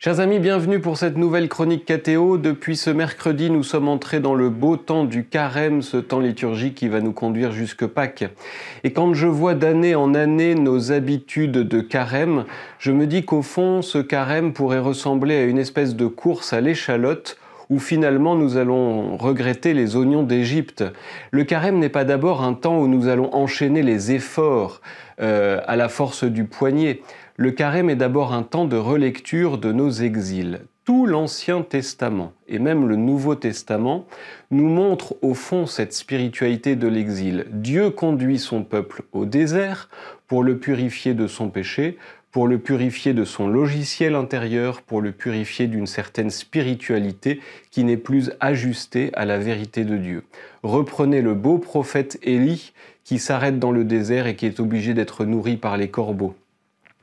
Chers amis, bienvenue pour cette nouvelle chronique KTO. Depuis ce mercredi, nous sommes entrés dans le beau temps du carême, ce temps liturgique qui va nous conduire jusque Pâques. Et quand je vois d'année en année nos habitudes de carême, je me dis qu'au fond, ce carême pourrait ressembler à une espèce de course à l'échalote où finalement nous allons regretter les oignons d'Égypte. Le carême n'est pas d'abord un temps où nous allons enchaîner les efforts euh, à la force du poignet. Le carême est d'abord un temps de relecture de nos exils. Tout l'Ancien Testament et même le Nouveau Testament nous montre au fond cette spiritualité de l'exil. Dieu conduit son peuple au désert pour le purifier de son péché, pour le purifier de son logiciel intérieur, pour le purifier d'une certaine spiritualité qui n'est plus ajustée à la vérité de Dieu. Reprenez le beau prophète Élie qui s'arrête dans le désert et qui est obligé d'être nourri par les corbeaux.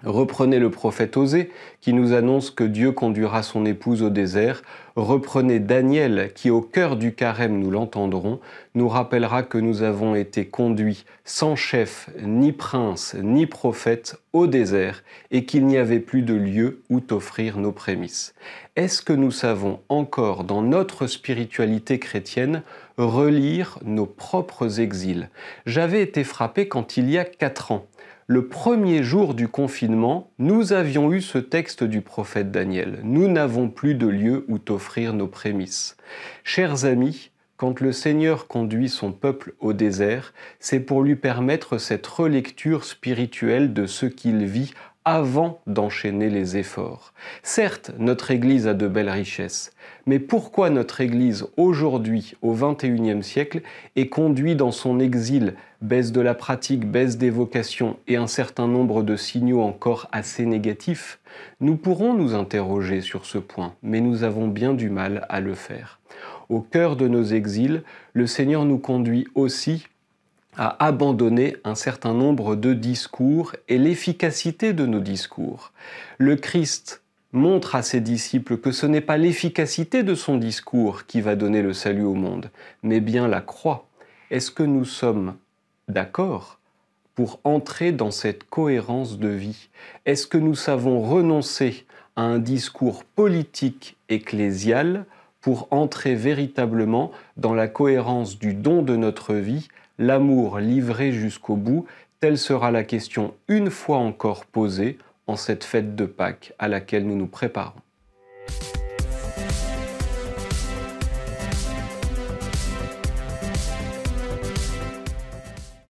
Reprenez le prophète Osée qui nous annonce que Dieu conduira son épouse au désert reprenez Daniel qui au cœur du carême, nous l'entendrons, nous rappellera que nous avons été conduits sans chef, ni prince, ni prophète au désert et qu'il n'y avait plus de lieu où t'offrir nos prémices. Est-ce que nous savons encore dans notre spiritualité chrétienne relire nos propres exils J'avais été frappé quand il y a quatre ans le premier jour du confinement, nous avions eu ce texte du prophète Daniel. Nous n'avons plus de lieu où t'offrir nos prémices. Chers amis, quand le Seigneur conduit son peuple au désert, c'est pour lui permettre cette relecture spirituelle de ce qu'il vit avant d'enchaîner les efforts. Certes, notre Église a de belles richesses, mais pourquoi notre Église aujourd'hui, au XXIe siècle, est conduite dans son exil, baisse de la pratique, baisse des vocations et un certain nombre de signaux encore assez négatifs Nous pourrons nous interroger sur ce point, mais nous avons bien du mal à le faire. Au cœur de nos exils, le Seigneur nous conduit aussi à abandonner un certain nombre de discours et l'efficacité de nos discours. Le Christ montre à ses disciples que ce n'est pas l'efficacité de son discours qui va donner le salut au monde, mais bien la croix. Est-ce que nous sommes d'accord pour entrer dans cette cohérence de vie Est-ce que nous savons renoncer à un discours politique ecclésial pour entrer véritablement dans la cohérence du don de notre vie l'amour livré jusqu'au bout, telle sera la question une fois encore posée en cette fête de Pâques à laquelle nous nous préparons.